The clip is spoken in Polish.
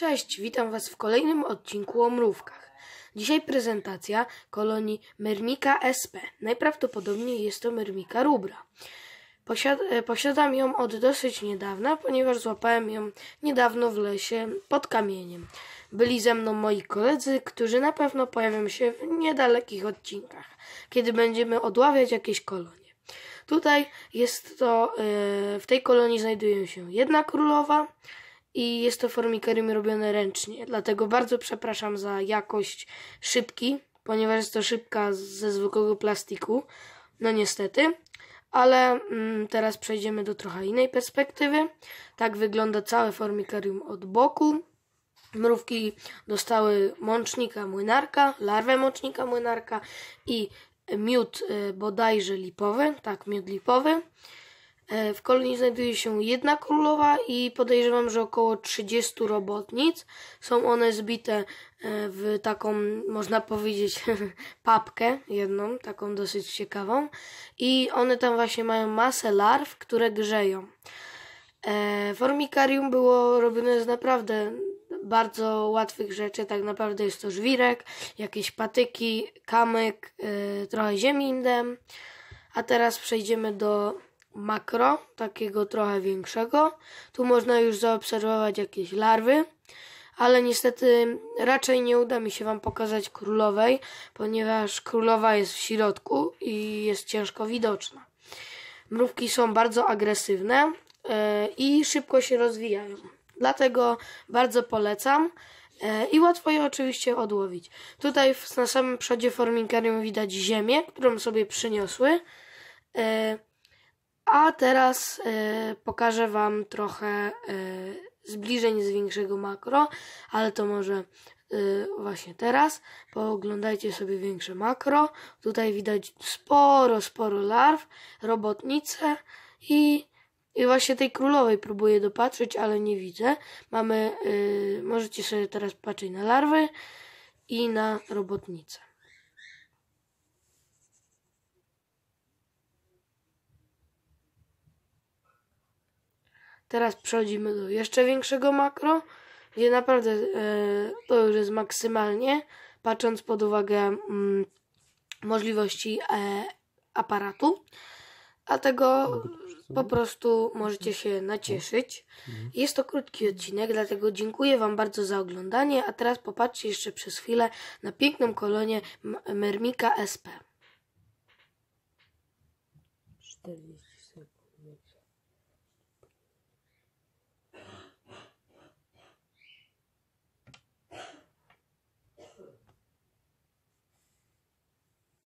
Cześć, witam Was w kolejnym odcinku o mrówkach. Dzisiaj prezentacja kolonii Mermika SP. Najprawdopodobniej jest to Mermika rubra. Posiad e, posiadam ją od dosyć niedawna, ponieważ złapałem ją niedawno w lesie pod kamieniem. Byli ze mną moi koledzy, którzy na pewno pojawią się w niedalekich odcinkach, kiedy będziemy odławiać jakieś kolonie. Tutaj jest to, yy, w tej kolonii znajdują się jedna królowa, i jest to formikarium robione ręcznie. Dlatego bardzo przepraszam za jakość szybki, ponieważ jest to szybka ze zwykłego plastiku. No niestety. Ale mm, teraz przejdziemy do trochę innej perspektywy. Tak wygląda całe formikarium od boku. Mrówki dostały mącznika młynarka, larwę mącznika młynarka i miód y, bodajże lipowy, tak, miód lipowy. E, w kolonii znajduje się jedna królowa i podejrzewam, że około 30 robotnic. Są one zbite e, w taką, można powiedzieć, papkę jedną, taką dosyć ciekawą. I one tam właśnie mają masę larw, które grzeją. Formikarium e, było robione z naprawdę bardzo łatwych rzeczy. Tak naprawdę jest to żwirek, jakieś patyki, kamyk, trochę ziemi indem. A teraz przejdziemy do makro, takiego trochę większego. Tu można już zaobserwować jakieś larwy, ale niestety raczej nie uda mi się Wam pokazać królowej, ponieważ królowa jest w środku i jest ciężko widoczna. Mrówki są bardzo agresywne e, i szybko się rozwijają. Dlatego bardzo polecam e, i łatwo je oczywiście odłowić. Tutaj na samym przodzie formikarium widać ziemię, którą sobie przyniosły. E, a teraz y, pokażę Wam trochę y, zbliżeń z większego makro, ale to może y, właśnie teraz. Pooglądajcie sobie większe makro. Tutaj widać sporo, sporo larw, robotnice i, i właśnie tej królowej próbuję dopatrzeć, ale nie widzę. Mamy, y, możecie sobie teraz patrzeć na larwy i na robotnicę. Teraz przechodzimy do jeszcze większego makro, gdzie naprawdę e, to już jest maksymalnie, patrząc pod uwagę mm, możliwości e, aparatu. tego po prostu możecie się nacieszyć. Mhm. Jest to krótki odcinek, dlatego dziękuję Wam bardzo za oglądanie, a teraz popatrzcie jeszcze przez chwilę na piękną kolonię Mermika SP. 40 sekund.